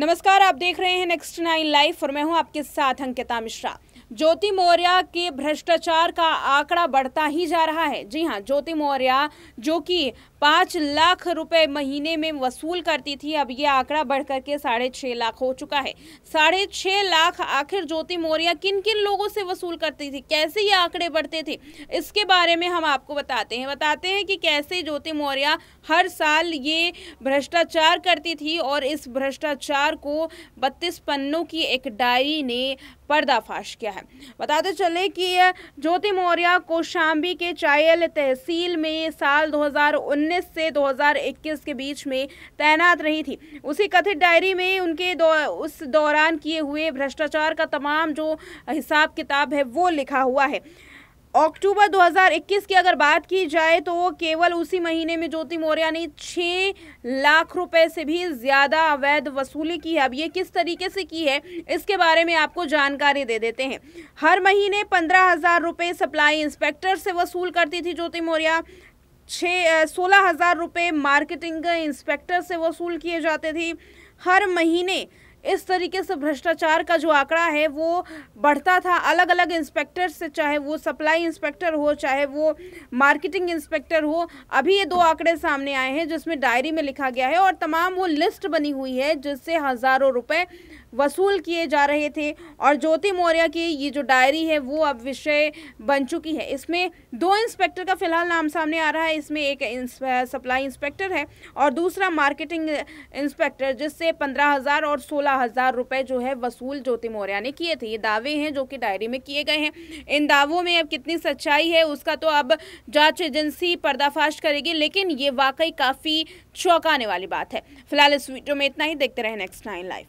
नमस्कार आप देख रहे हैं नेक्स्ट नाइन लाइव और मैं हूं आपके साथ अंकिता मिश्रा ज्योति मौर्य के भ्रष्टाचार का आंकड़ा बढ़ता ही जा रहा है जी हाँ ज्योति मौर्य जो कि पाँच लाख रुपए महीने में वसूल करती थी अब ये आंकड़ा बढ़ के साढ़े छः लाख हो चुका है साढ़े छः लाख आखिर ज्योति मौर्य किन किन लोगों से वसूल करती थी कैसे ये आंकड़े बढ़ते थे इसके बारे में हम आपको बताते हैं बताते हैं कि कैसे ज्योति मौर्य हर साल ये भ्रष्टाचार करती थी और इस भ्रष्टाचार को बत्तीस पन्नों की एक डायरी ने पर्दाफाश किया है बताते तो चले कि ज्योति मौर्य कोशाम्बी के चायल तहसील में साल 2019 से 2021 के बीच में तैनात रही थी उसी कथित डायरी में उनके दो, उस दौरान किए हुए भ्रष्टाचार का तमाम जो हिसाब किताब है वो लिखा हुआ है अक्टूबर 2021 की अगर बात की जाए तो वो केवल उसी महीने में ज्योति मौर्य ने छः लाख रुपए से भी ज़्यादा अवैध वसूली की है अब ये किस तरीके से की है इसके बारे में आपको जानकारी दे देते हैं हर महीने पंद्रह हज़ार रुपये सप्लाई इंस्पेक्टर से वसूल करती थी ज्योति मौर्य छः सोलह हज़ार रुपये मार्केटिंग इंस्पेक्टर से वसूल किए जाते थे हर महीने इस तरीके से भ्रष्टाचार का जो आंकड़ा है वो बढ़ता था अलग अलग इंस्पेक्टर से चाहे वो सप्लाई इंस्पेक्टर हो चाहे वो मार्केटिंग इंस्पेक्टर हो अभी ये दो आंकड़े सामने आए हैं जिसमें डायरी में लिखा गया है और तमाम वो लिस्ट बनी हुई है जिससे हज़ारों रुपये वसूल किए जा रहे थे और ज्योति मौर्य की ये जो डायरी है वो अब विषय बन चुकी है इसमें दो इंस्पेक्टर का फिलहाल नाम सामने आ रहा है इसमें एक सप्लाई इंस्पेक्टर है और दूसरा मार्केटिंग इंस्पेक्टर जिससे पंद्रह हज़ार और सोलह हज़ार रुपये जो है वसूल ज्योति मौर्य ने किए थे ये दावे हैं जो कि डायरी में किए गए हैं इन दावों में अब कितनी सच्चाई है उसका तो अब जाँच एजेंसी पर्दाफाश करेगी लेकिन ये वाकई काफ़ी चौंकाने वाली बात है फिलहाल इस वीडियो में इतना ही देखते रहे नेक्स्ट नाइन लाइव